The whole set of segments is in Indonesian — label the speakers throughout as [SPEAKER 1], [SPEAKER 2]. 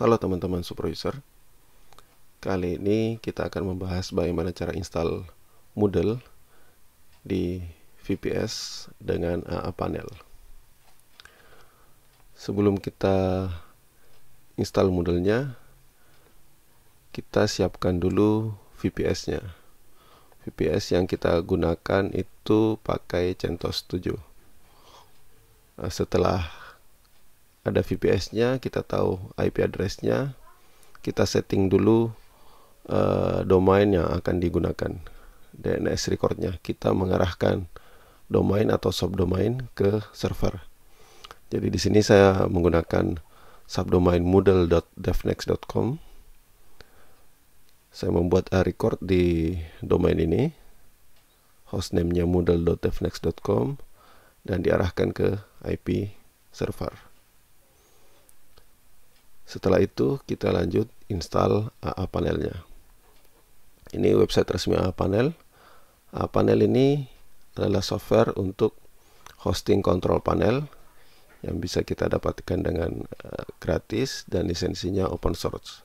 [SPEAKER 1] Halo teman-teman supervisor Kali ini kita akan membahas bagaimana cara install Moodle di VPS dengan AA Panel Sebelum kita install Moodle-nya Kita siapkan dulu VPS-nya VPS yang kita gunakan itu pakai CentOS 7 nah, Setelah ada VPS-nya, kita tahu IP address-nya, kita setting dulu uh, domain yang akan digunakan, DNS record-nya. Kita mengarahkan domain atau subdomain ke server. Jadi di sini saya menggunakan subdomain moodle.devnext.com. Saya membuat record di domain ini. Hostname-nya moodle.devnext.com dan diarahkan ke IP server. Setelah itu kita lanjut install AA panelnya. Ini website resmi AA panel. AA panel ini adalah software untuk hosting control panel yang bisa kita dapatkan dengan eh, gratis dan lisensinya open source.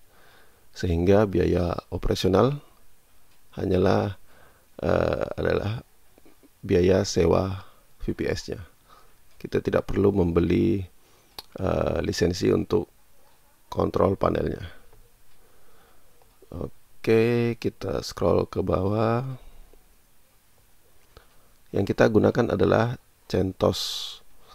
[SPEAKER 1] Sehingga biaya operasional hanyalah uh, adalah biaya sewa VPS-nya. Kita tidak perlu membeli uh, lisensi untuk kontrol panelnya oke kita scroll ke bawah yang kita gunakan adalah CentOS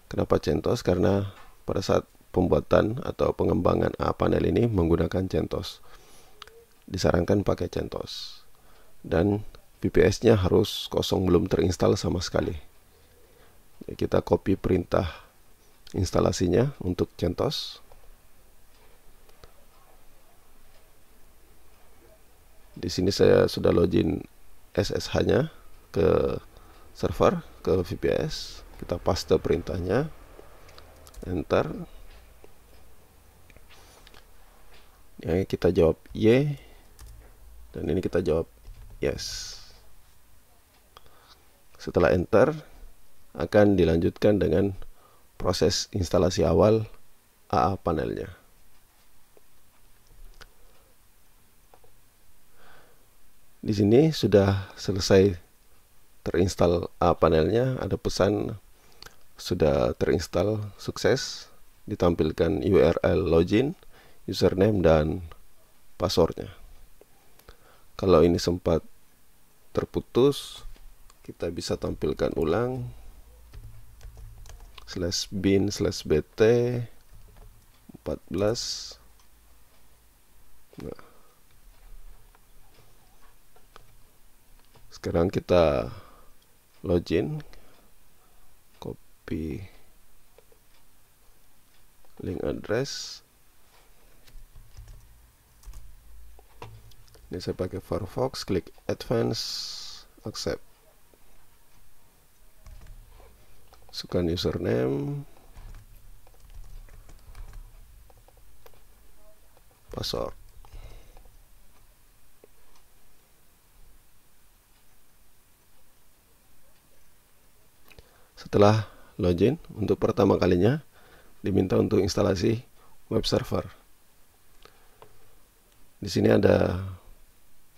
[SPEAKER 1] kenapa CentOS karena pada saat pembuatan atau pengembangan A panel ini menggunakan CentOS disarankan pakai CentOS dan VPS-nya harus kosong belum terinstall sama sekali. Kita copy perintah instalasinya untuk CentOS. Di sini saya sudah login SSH-nya ke server, ke VPS. Kita paste perintahnya. Enter. ya kita jawab Y dan ini kita jawab yes. Setelah enter akan dilanjutkan dengan proses instalasi awal AA panelnya. di sini sudah selesai terinstall uh, panelnya ada pesan sudah terinstall sukses ditampilkan URL login username dan passwordnya kalau ini sempat terputus kita bisa tampilkan ulang slash bin slash bt 14 nah sekarang kita login copy link address ini saya pakai Firefox klik advance accept masukkan username password Setelah login untuk pertama kalinya diminta untuk instalasi web server. Di sini ada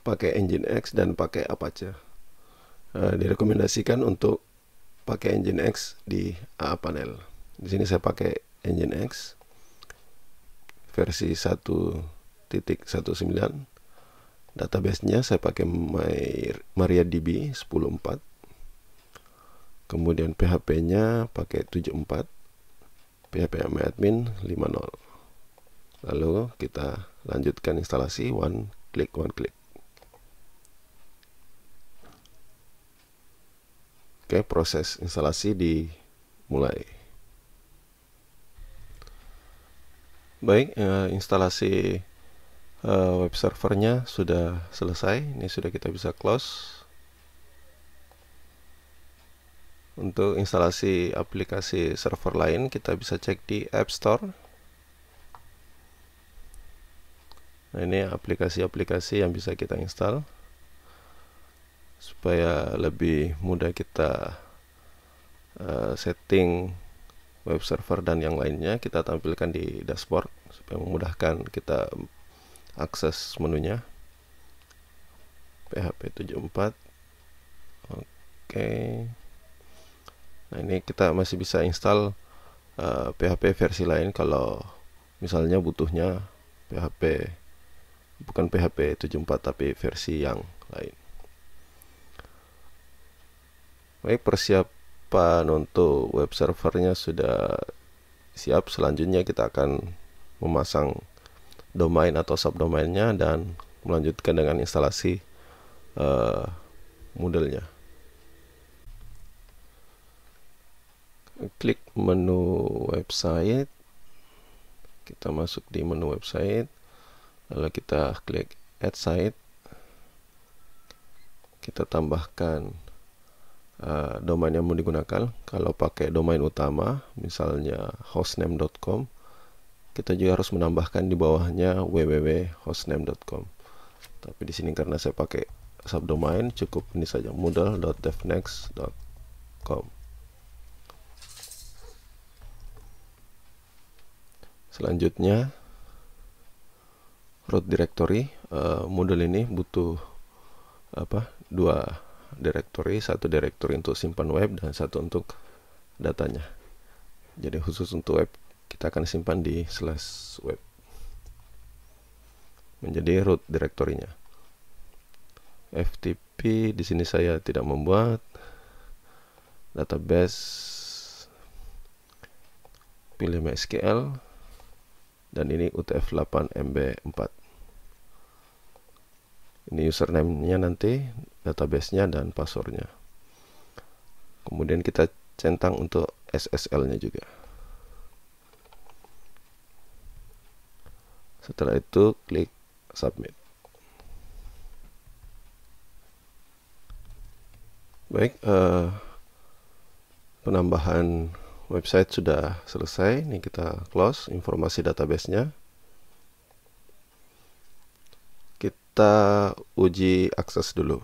[SPEAKER 1] pakai engine x dan pakai Apache. Nah, direkomendasikan untuk pakai engine x di panel Di sini saya pakai engine x versi 1.19. Databasenya saya pakai MariaDB 10.4 kemudian PHP nya pakai 74 PHP admin 50 lalu kita lanjutkan instalasi one click one click Oke, proses instalasi dimulai. Baik, eh, instalasi eh, web servernya sudah selesai. Ini sudah kita bisa close. Untuk instalasi aplikasi server lain kita bisa cek di App Store. Nah, ini aplikasi-aplikasi yang bisa kita install supaya lebih mudah kita uh, setting web server dan yang lainnya kita tampilkan di dashboard supaya memudahkan kita akses menunya PHP 74 oke okay nah ini kita masih bisa install uh, eh, PHP versi lain kalau misalnya butuhnya PHP bukan PHP 74 tapi versi yang lain baik persiapan untuk web servernya sudah siap selanjutnya kita akan memasang domain atau subdomainnya dan melanjutkan dengan instalasi uh, modelnya klik menu website kita masuk di menu website lalu kita klik add site kita tambahkan uh, domain yang mau digunakan kalau pakai domain utama misalnya hostname.com kita juga harus menambahkan di bawahnya www.hostname.com tapi di sini karena saya pakai subdomain cukup ini saja modal.devnext.com selanjutnya root directory uh, eh, model ini butuh apa dua directory satu directory untuk simpan web dan satu untuk datanya jadi khusus untuk web kita akan simpan di slash web menjadi root directory-nya FTP di sini saya tidak membuat database pilih MySQL dan ini UTF8 MB4 ini username-nya nanti database-nya dan password-nya kemudian kita centang untuk SSL-nya juga setelah itu klik submit baik uh, penambahan website sudah selesai ini kita close informasi database nya kita uji akses dulu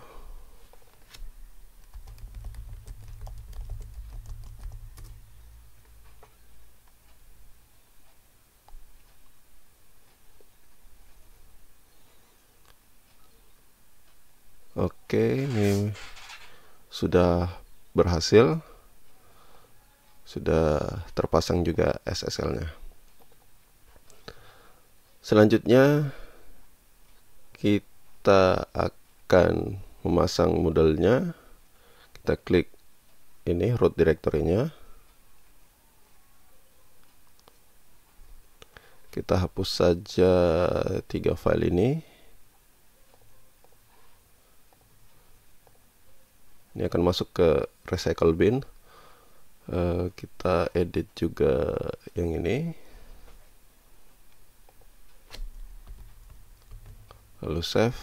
[SPEAKER 1] Oke, ini sudah berhasil sudah terpasang juga SSL-nya. Selanjutnya kita akan memasang modelnya. Kita klik ini root directory-nya. Kita hapus saja tiga file ini. Ini akan masuk ke recycle bin. Eh, kita edit juga yang ini lalu save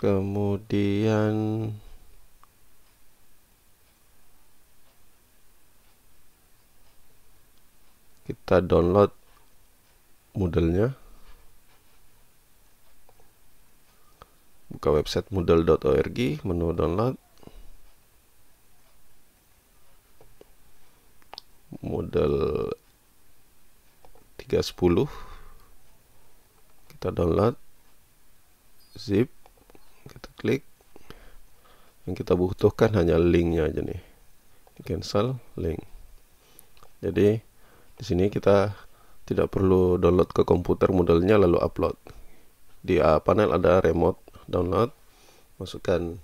[SPEAKER 1] kemudian kita download modelnya buka website moodle.org menu download Moodle 310 kita download zip kita klik yang kita butuhkan hanya linknya aja nih cancel link jadi di sini kita tidak perlu download ke komputer modelnya lalu upload di uh, panel ada remote download masukkan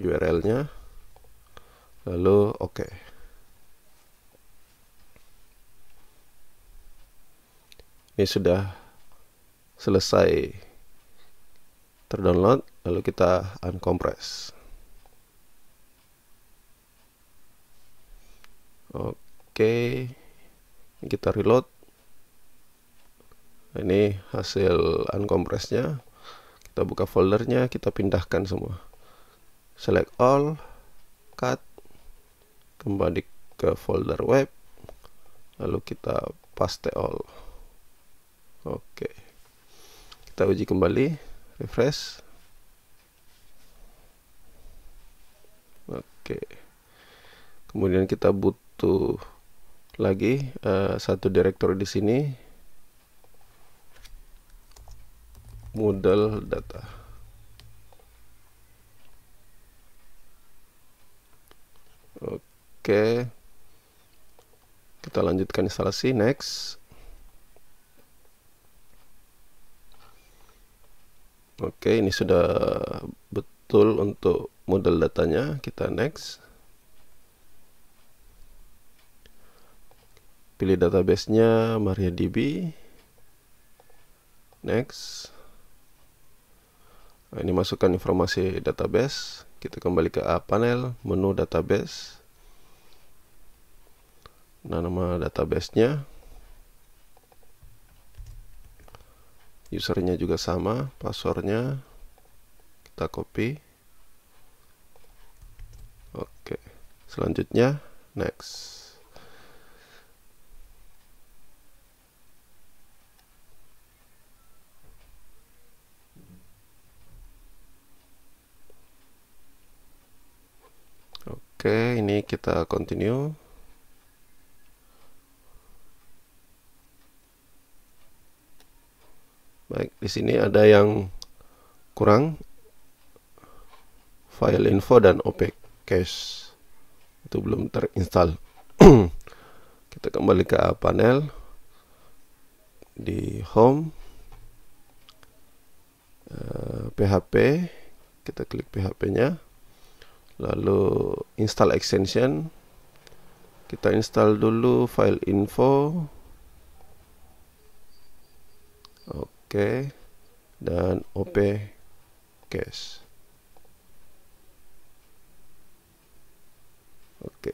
[SPEAKER 1] URL-nya lalu oke ini sudah selesai terdownload lalu kita uncompress oke okay. kita reload ini hasil uncompressnya kita buka foldernya kita pindahkan semua select all cut kembali ke folder web lalu kita paste all oke okay. kita uji kembali refresh oke okay. kemudian kita butuh lagi uh, satu direktori di sini model data oke kita lanjutkan instalasi next oke ini sudah betul untuk model datanya kita next pilih databasenya MariaDB next nah, ini masukkan informasi database kita kembali ke A panel menu database nah nama databasenya usernya juga sama passwordnya kita copy oke selanjutnya next Oke, ini kita continue. Baik, di sini ada yang kurang file info dan opec cache. Itu belum terinstall. kita kembali ke panel di home uh, eh, PHP, kita klik PHP-nya lalu install extension kita install dulu file info oke dan op cache oke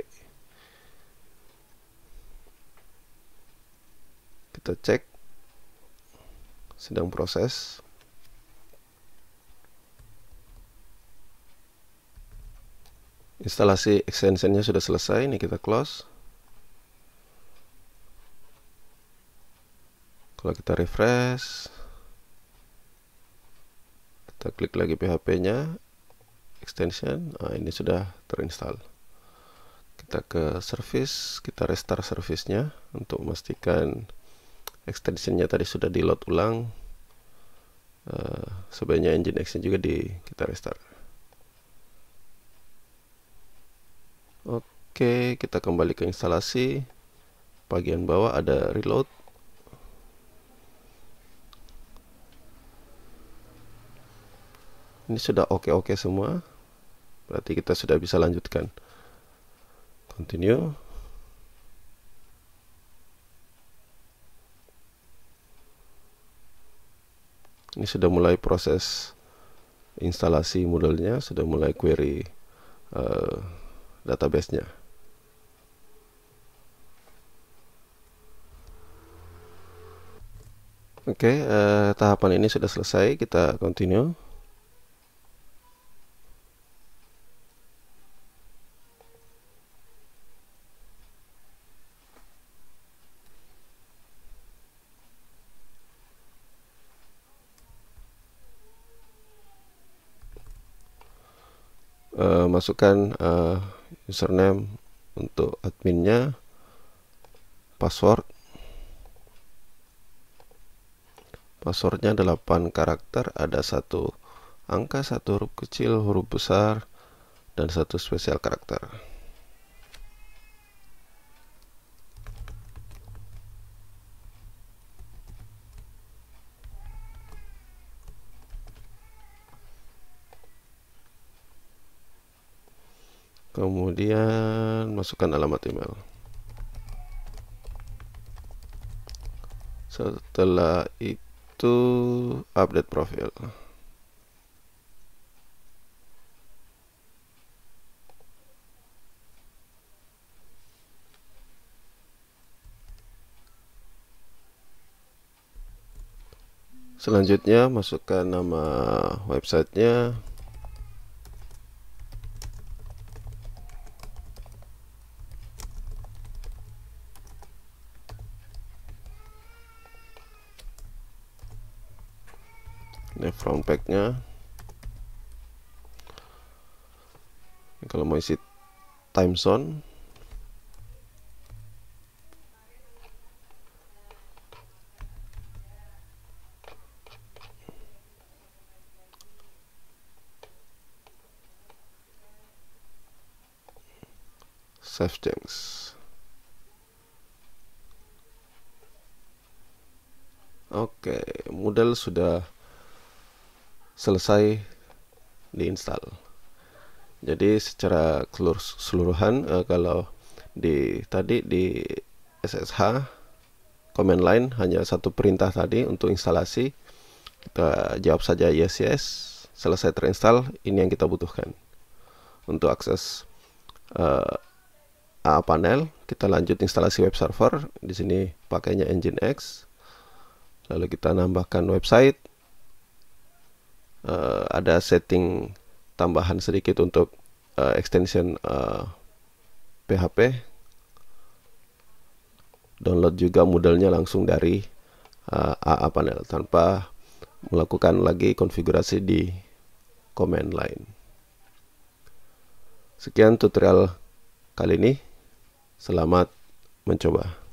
[SPEAKER 1] kita cek sedang proses instalasi extensionnya sudah selesai ini kita close kalau kita refresh kita klik lagi PHP nya extension nah, ini sudah terinstall kita ke service kita restart service nya untuk memastikan extensionnya tadi sudah di load ulang uh, ah, sebenarnya engine action juga di kita restart Oke, kita kembali ke instalasi. Bagian bawah ada reload. Ini sudah oke-oke semua. Berarti kita sudah bisa lanjutkan. Continue. ini sudah mulai proses instalasi modelnya sudah mulai query uh, databasenya. Oke, okay, eh, tahapan ini sudah selesai, kita continue. Uh, masukkan uh, username untuk adminnya password passwordnya 8 karakter ada satu angka satu huruf kecil huruf besar dan satu spesial karakter kemudian masukkan alamat email setelah itu update profil Selanjutnya masukkan nama websitenya ini front packnya ini kalau mau isi time zone save things Oke, okay, model sudah selesai diinstal jadi secara keseluruhan uh, eh, kalau di tadi di SSH command line hanya satu perintah tadi untuk instalasi kita jawab saja yes yes selesai terinstall ini yang kita butuhkan untuk akses uh, A panel kita lanjut instalasi web server di sini pakainya nginx lalu kita nambahkan website uh, ada setting tambahan sedikit untuk uh, extension uh, eh, PHP. Download juga modelnya langsung dari uh, AA panel tanpa melakukan lagi konfigurasi di command line. Sekian tutorial kali ini. Selamat mencoba.